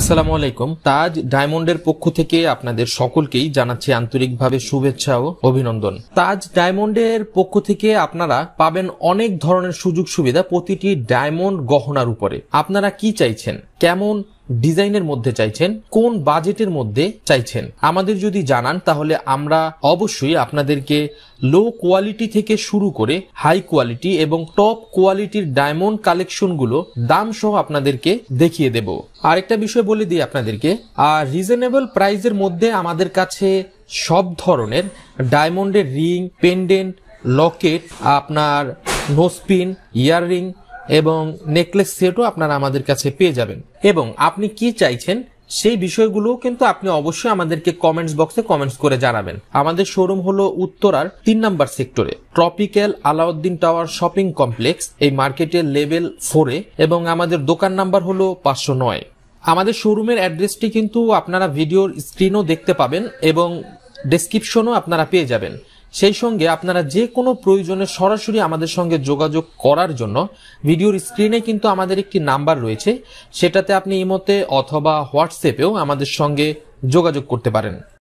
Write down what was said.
আসসালামু আলাইকুম তাজ ডায়মন্ডের পক্ষ থেকে আপনাদের সকলকেই জানাচ্ছি আন্তরিকভাবে শুভেচ্ছা ও অভিনন্দন তাজ ডায়মন্ডের পক্ষ থেকে আপনারা পাবেন অনেক ধরনের সুযোগ সুবিধা প্রতিটি ডায়মন্ড গহনার উপরে আপনারা কি চাইছেন কেমন ডিজাইনের মধ্যে চাইছেন কোন বাজেটের মধ্যে চাইছেন আমাদের যদি জানান তাহলে আমরা অবশ্যই আপনাদেরকে লো কোয়ালিটি থেকে শুরু করে হাই কোয়ালিটি এবং টপ কোয়ালিটির ডায়মন্ড কালেকশনগুলো দাম সহ আপনাদেরকে দেখিয়ে দেব আরেকটা বিষয় বলে দিই আপনাদেরকে আর রিজনেবল প্রাইজের মধ্যে আমাদের কাছে সব ধরনের ডায়মন্ডের রিং পেন্ডেন্ট লকেট আপনার নোসপিন ইয়াররিং এবং নেকলেস সেটও আপনারা আমাদের কাছে পেয়ে যাবেন এবং আপনি কি চাইছেন সেই বিষয়গুলো কিন্তু আপনি অবশ্যই আমাদেরকে কমেন্টস বক্সে কমেন্টস করে জানাবেন আমাদের শোরুম হলো উত্তরার তিন নাম্বার সেক্টরে tropical Alauddin tower shopping complex এই মার্কেটের লেভেল ফোরে এবং আমাদের দোকান নাম্বার হলো পাঁচশো নয় আমাদের শোরুমের অ্যাড্রেসটি কিন্তু আপনারা ভিডিওর স্ক্রিনও দেখতে পাবেন এবং ডেসক্রিপশনও আপনারা পেয়ে যাবেন সেই সঙ্গে আপনারা যে কোনো প্রয়োজনে সরাসরি আমাদের সঙ্গে যোগাযোগ করার জন্য ভিডিওর স্ক্রিনে কিন্তু আমাদের একটি নাম্বার রয়েছে সেটাতে আপনি ইমোতে অথবা হোয়াটসঅ্যাপেও আমাদের সঙ্গে যোগাযোগ করতে পারেন